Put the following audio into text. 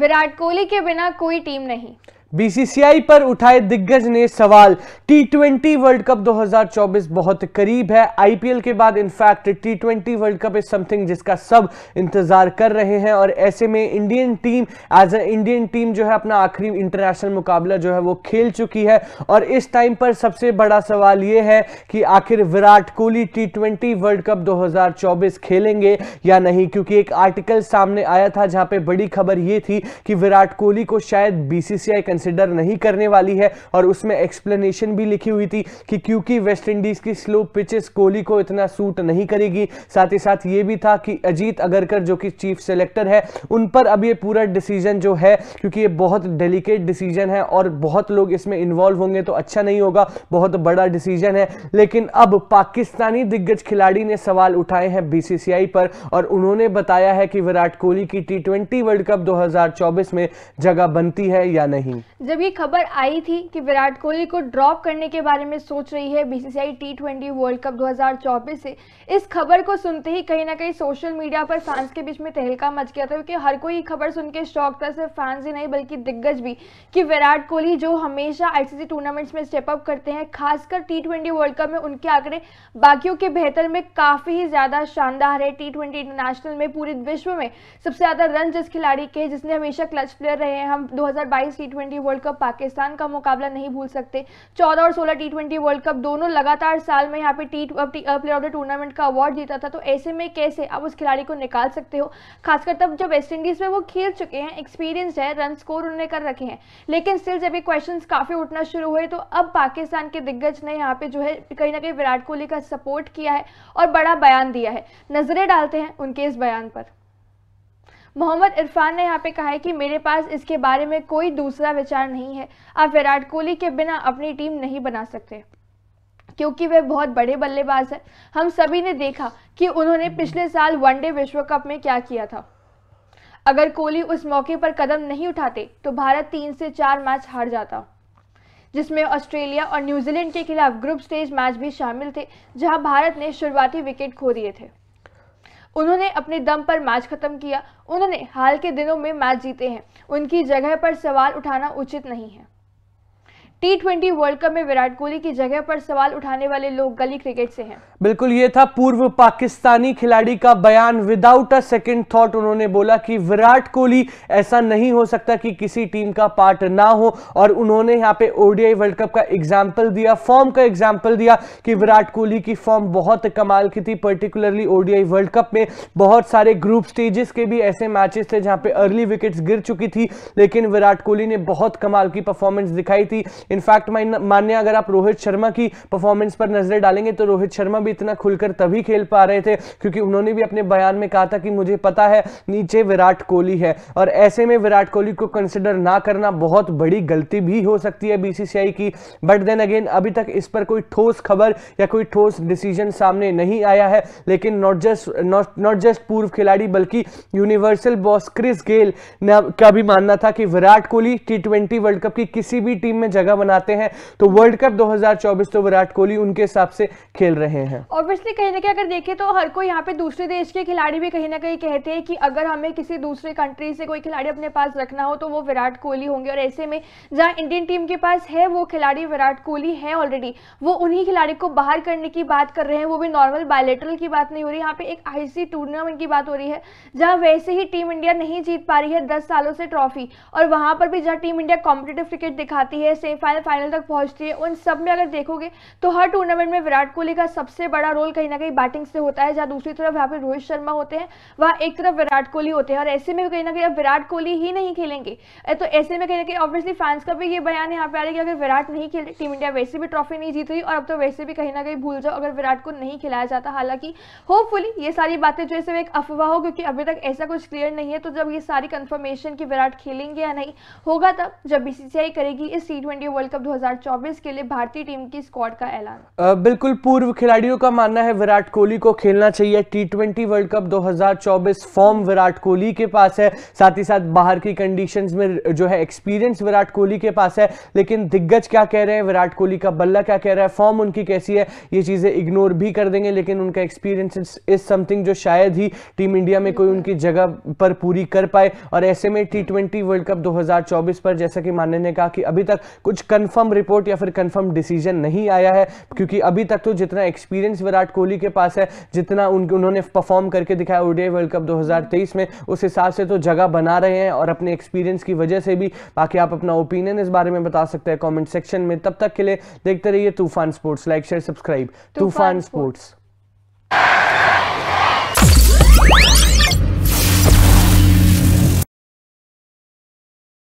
विराट कोहली के बिना कोई टीम नहीं बीसीसीआई पर उठाए दिग्गज ने सवाल टी ट्वेंटी वर्ल्ड कप 2024 बहुत करीब है आईपीएल के बाद in fact T twenty world cup is something जिसका सब इंतजार कर रहे हैं और ऐसे में Indian team as a Indian team जो है अपना आखिरी इंटरनेशनल मुकाबला जो है वो खेल चुकी है और इस टाइम पर सबसे बड़ा सवाल ये है कि आखिर Virat Kohli T twenty world cup दो खेलेंगे या नहीं क्योंकि एक आर्टिकल सामने आया था जहां पर बड़ी खबर ये थी कि विराट कोहली को शायद बीसीसीआई कंसिडर नहीं करने वाली है और उसमें एक्सप्लेनेशन भी लिखी हुई थी कि क्योंकि वेस्ट इंडीज की स्लो पिचेस कोहली को इतना सूट नहीं करेगी साथ ही साथ ये भी था कि अजीत अगरकर जो कि चीफ सेलेक्टर है उन पर अब ये पूरा डिसीजन जो है क्योंकि ये बहुत डेलीकेट डिसीजन है और बहुत लोग इसमें इन्वॉल्व होंगे तो अच्छा नहीं होगा बहुत बड़ा डिसीजन है लेकिन अब पाकिस्तानी दिग्गज खिलाड़ी ने सवाल उठाए हैं बीसीसीआई पर और उन्होंने बताया है कि विराट कोहली की टी वर्ल्ड कप 2024 में जगह बनती है या नहीं जब ये खबर आई थी कि विराट कोहली को ड्रॉप करने के बारे में सोच रही है BCCI T twenty world cup 2024 से इस खबर को सुनते ही कहीं ना कहीं सोशल मीडिया पर फैंस के बीच में तहलका मच गया था क्योंकि हर कोई खबर सुन के शौक था सिर्फ फैंस ही नहीं बल्कि दिग्गज भी कि विराट कोहली जो हमेशा आईसीसी टूर्नामेंट्स में स्टेपअप करते हैं खासकर टी वर्ल्ड कप में उनके आंकड़े बाकियों के बेहतर में काफ़ी ही ज़्यादा शानदार है टी इंटरनेशनल में पूरे विश्व में सबसे ज़्यादा रन जिस खिलाड़ी के जिसने हमेशा क्लच प्लेयर रहे हैं हम दो हज़ार बाईस टी वर्ल्ड कप पाकिस्तान का मुकाबला नहीं भूल सकते चौदह और सोलह टी वर्ल्ड कप दोनों लगातार साल में यहाँ पे T player of the tournament का अवार्ड जीता था तो ऐसे में कैसे आप उस खिलाड़ी को निकाल सकते हो खासकर तब जब वेस्ट इंडीज में वो खेल चुके हैं एक्सपीरियंस है रन स्कोर उन्होंने कर रखे हैं लेकिन स्टिल जब ये क्वेश्चन काफ़ी उठना शुरू हुए तो अब पाकिस्तान के दिग्गज ने यहाँ पे जो है कहीं ना कहीं विराट कोहली का सपोर्ट किया है और बड़ा बयान दिया है नजरें डालते हैं उनके इस बयान पर मोहम्मद इरफान ने यहाँ पे कहा है कि मेरे पास इसके बारे में कोई दूसरा विचार नहीं है आप विराट कोहली के बिना अपनी टीम नहीं बना सकते क्योंकि वे बहुत बड़े बल्लेबाज हैं हम सभी ने देखा कि उन्होंने पिछले साल वनडे विश्व कप में क्या किया था अगर कोहली उस मौके पर कदम नहीं उठाते तो भारत तीन से चार मैच हार जाता जिसमें ऑस्ट्रेलिया और न्यूजीलैंड के खिलाफ ग्रुप स्टेज मैच भी शामिल थे जहां भारत ने शुरुआती विकेट खो दिए थे उन्होंने अपने दम पर मैच खत्म किया उन्होंने हाल के दिनों में मैच जीते हैं उनकी जगह पर सवाल उठाना उचित नहीं है टी ट्वेंटी वर्ल्ड कप में विराट कोहली की जगह पर सवाल उठाने वाले लोग गली क्रिकेट से हैं बिल्कुल ये था पूर्व पाकिस्तानी खिलाड़ी का बयान विदाउट अ सेकंड थॉट उन्होंने बोला कि विराट कोहली ऐसा नहीं हो सकता कि किसी टीम का पार्ट ना हो और उन्होंने यहाँ पे ओडीआई वर्ल्ड कप का एग्जाम्पल दिया फॉर्म का एग्जाम्पल दिया कि विराट कोहली की फॉर्म बहुत कमाल की थी पर्टिकुलरली ओडीआई वर्ल्ड कप में बहुत सारे ग्रुप स्टेजेस के भी ऐसे मैचेस थे जहाँ पे अर्ली विकेट्स गिर चुकी थी लेकिन विराट कोहली ने बहुत कमाल की परफॉर्मेंस दिखाई थी इनफैक्ट मान्य अगर आप रोहित शर्मा की परफॉर्मेंस पर नजर डालेंगे तो रोहित शर्मा भी इतना खुलकर तभी खेल पा रहे थे क्योंकि उन्होंने भी अपने बयान में कहा था कि मुझे पता है नीचे विराट कोहली है और ऐसे में विराट कोहली को कंसिडर ना करना बहुत बड़ी गलती भी हो सकती है बीसीसीआई की बट देन अगेन अभी तक इस पर कोई ठोस खबर या कोई ठोस डिसीजन सामने नहीं आया है लेकिन नॉट जस्ट नॉट जस्ट पूर्व खिलाड़ी बल्कि यूनिवर्सल बॉस क्रिस गेल का भी मानना था कि Virat Kohli T world cup की किसी भी टीम में जगह बनाते हैं तो वर्ल्ड कप 2024 तो विराट कोहली उनके हिसाब से खेल रहे हैं ऑब्वियसली कहीं ना कहीं अगर देखें तो हर कोई यहाँ पे दूसरे देश के खिलाड़ी भी कहीं ना कहीं कहते हैं कि अगर हमें किसी दूसरे कंट्री से कोई खिलाड़ी अपने पास रखना हो तो वो विराट कोहली होंगे और ऐसे में जहाँ इंडियन टीम के पास है वो खिलाड़ी विराट कोहली है ऑलरेडी वो उन्हीं खिलाड़ी को बाहर करने की बात कर रहे हैं वो भी नॉर्मल बायोलेटरल की बात नहीं हो रही यहाँ पे एक आईसी टूर्नामेंट की बात हो रही है जहाँ वैसे ही टीम इंडिया नहीं जीत पा रही है दस सालों से ट्रॉफी और वहां पर भी जहाँ टीम इंडिया कॉम्पिटेटिव क्रिकेट दिखाती है सेफ सेमीफाइनल फाइनल तक पहुंचती है उन सब में अगर देखोगे तो हर टूर्नामेंट में विराट कोहली का सबसे बड़ा रोल कहीं ना कहीं बैटिंग से होता है जहाँ दूसरी तरफ यहाँ पे रोहित शर्मा होते हैं वहाँ एक तरफ विराट कोहली होते हैं और ऐसे में कहीं ना कहीं अब विराट कोहली ही नहीं खेलेंगे तो ऐसे में कहीं ना कहीं ऑब्वियसली फैंस का भी ये बयान यहाँ पे आ रहा है कि अगर विराट नहीं खेल टीम इंडिया वैसे भी ट्रॉफी नहीं जीत रही और अब तो वैसे भी कहीं ना कहीं भूल जाओ अगर विराट को नहीं खिलाया जाता हालांकि होपफुली ये सारी बातें जो है एक अफवाह हो क्योंकि अभी तक ऐसा कुछ क्लियर नहीं है तो जब ये सारी कन्फर्मेशन कि विराट खेलेंगे या नहीं होगा तब जब बीसीसीआई करेगी इस टी वर्ल्ड कप 2024 के लिए भारतीय टीम की स्क्वाड का ऐलान बिल्कुल पूर्व खिलाड़ियों का मानना है विराट कोहली को खेलना चाहिए T world cup 2024 form Virat Kohli के पास है साथ ही साथ बाहर की कंडीशंस में जो है एक्सपीरियंस विराट कोहली के पास है लेकिन दिग्गज क्या कह रहे हैं विराट कोहली का बल्ला क्या कह रहा है फॉर्म उनकी कैसी है ये चीजें इग्नोर भी कर देंगे लेकिन उनका एक्सपीरियंस इज समथिंग जो शायद ही टीम इंडिया में कोई उनकी जगह पर पूरी कर पाए और ऐसे में टी वर्ल्ड कप 2024 पर जैसा कि मान्य ने कहा कि अभी तक कुछ कंफर्म रिपोर्ट या फिर कंफर्म डिसीजन नहीं आया है क्योंकि अभी तक तो जितना एक्सपीरियंस विराट कोहली के पास है जितना उन, उन्होंने परफॉर्म करके दिखाया ओडीआई वर्ल्ड कप 2023 में उस हिसाब से तो जगह बना रहे हैं और अपने एक्सपीरियंस की वजह से भी बाकी आप अपना ओपिनियन इस बारे में बता सकते हैं कॉमेंट सेक्शन में तब तक के लिए देखते रहिए Toofan sports like share subscribe Toofan sports